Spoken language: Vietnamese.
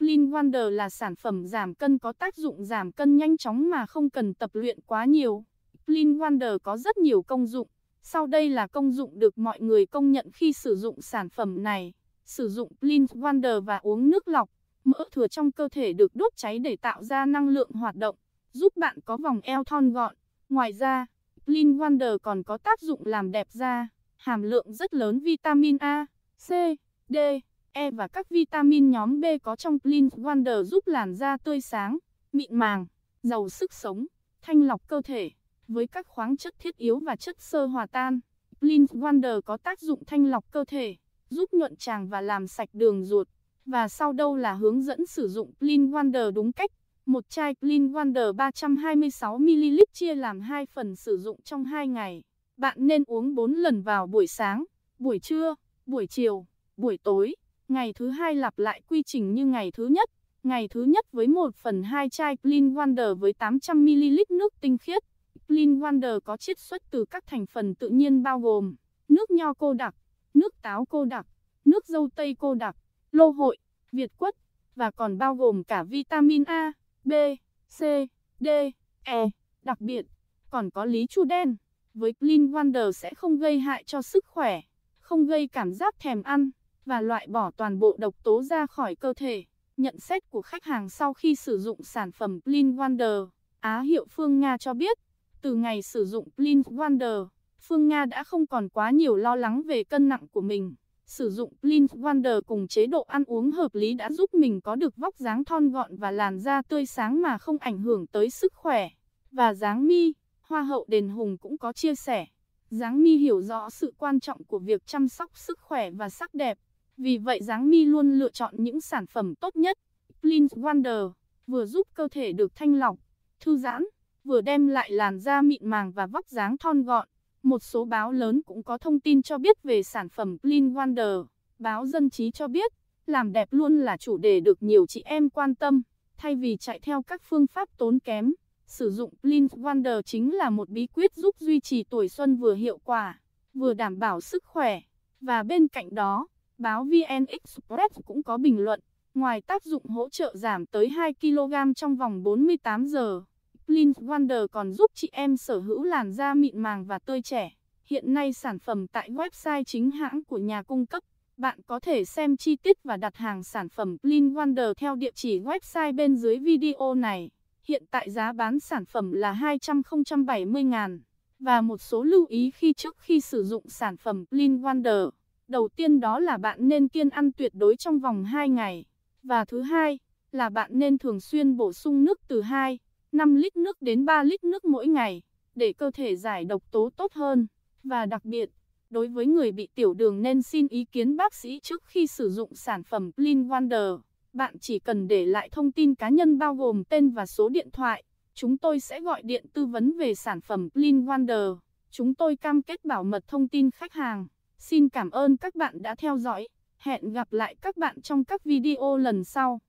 Clean Wonder là sản phẩm giảm cân có tác dụng giảm cân nhanh chóng mà không cần tập luyện quá nhiều. Clean Wonder có rất nhiều công dụng. Sau đây là công dụng được mọi người công nhận khi sử dụng sản phẩm này. Sử dụng Clean Wonder và uống nước lọc, mỡ thừa trong cơ thể được đốt cháy để tạo ra năng lượng hoạt động, giúp bạn có vòng eo thon gọn. Ngoài ra, Clean Wonder còn có tác dụng làm đẹp da, hàm lượng rất lớn vitamin A, C, D. E và các vitamin nhóm B có trong Clean Wonder giúp làn da tươi sáng, mịn màng, giàu sức sống, thanh lọc cơ thể. Với các khoáng chất thiết yếu và chất sơ hòa tan, Clean Wonder có tác dụng thanh lọc cơ thể, giúp nhuận tràng và làm sạch đường ruột. Và sau đâu là hướng dẫn sử dụng Clean Wonder đúng cách. Một chai Clean Wonder 326ml chia làm 2 phần sử dụng trong 2 ngày. Bạn nên uống 4 lần vào buổi sáng, buổi trưa, buổi chiều, buổi tối. Ngày thứ hai lặp lại quy trình như ngày thứ nhất. Ngày thứ nhất với 1 phần 2 chai Clean Wonder với 800ml nước tinh khiết. Clean Wonder có chiết xuất từ các thành phần tự nhiên bao gồm nước nho cô đặc, nước táo cô đặc, nước dâu tây cô đặc, lô hội, việt quất, và còn bao gồm cả vitamin A, B, C, D, E, đặc biệt, còn có lý chu đen. Với Clean Wonder sẽ không gây hại cho sức khỏe, không gây cảm giác thèm ăn và loại bỏ toàn bộ độc tố ra khỏi cơ thể. Nhận xét của khách hàng sau khi sử dụng sản phẩm Clean Wonder, Á hiệu Phương Nga cho biết, từ ngày sử dụng Clean Wonder, Phương Nga đã không còn quá nhiều lo lắng về cân nặng của mình. Sử dụng Clean Wonder cùng chế độ ăn uống hợp lý đã giúp mình có được vóc dáng thon gọn và làn da tươi sáng mà không ảnh hưởng tới sức khỏe. Và dáng mi, Hoa hậu Đền Hùng cũng có chia sẻ. Giáng mi hiểu rõ sự quan trọng của việc chăm sóc sức khỏe và sắc đẹp. Vì vậy dáng mi luôn lựa chọn những sản phẩm tốt nhất. Cleanse Wonder vừa giúp cơ thể được thanh lọc, thư giãn, vừa đem lại làn da mịn màng và vóc dáng thon gọn. Một số báo lớn cũng có thông tin cho biết về sản phẩm Clean Wonder. Báo Dân trí cho biết, làm đẹp luôn là chủ đề được nhiều chị em quan tâm. Thay vì chạy theo các phương pháp tốn kém, sử dụng Clean Wonder chính là một bí quyết giúp duy trì tuổi xuân vừa hiệu quả, vừa đảm bảo sức khỏe. Và bên cạnh đó, Báo VN Express cũng có bình luận, ngoài tác dụng hỗ trợ giảm tới 2 kg trong vòng 48 giờ, Clean Wonder còn giúp chị em sở hữu làn da mịn màng và tươi trẻ. Hiện nay sản phẩm tại website chính hãng của nhà cung cấp. Bạn có thể xem chi tiết và đặt hàng sản phẩm Clean Wonder theo địa chỉ website bên dưới video này. Hiện tại giá bán sản phẩm là 270 ngàn Và một số lưu ý khi trước khi sử dụng sản phẩm Clean Wonder. Đầu tiên đó là bạn nên kiên ăn tuyệt đối trong vòng 2 ngày. Và thứ hai là bạn nên thường xuyên bổ sung nước từ 2, 5 lít nước đến 3 lít nước mỗi ngày để cơ thể giải độc tố tốt hơn. Và đặc biệt, đối với người bị tiểu đường nên xin ý kiến bác sĩ trước khi sử dụng sản phẩm Clean Wonder. Bạn chỉ cần để lại thông tin cá nhân bao gồm tên và số điện thoại. Chúng tôi sẽ gọi điện tư vấn về sản phẩm Clean Wonder. Chúng tôi cam kết bảo mật thông tin khách hàng. Xin cảm ơn các bạn đã theo dõi. Hẹn gặp lại các bạn trong các video lần sau.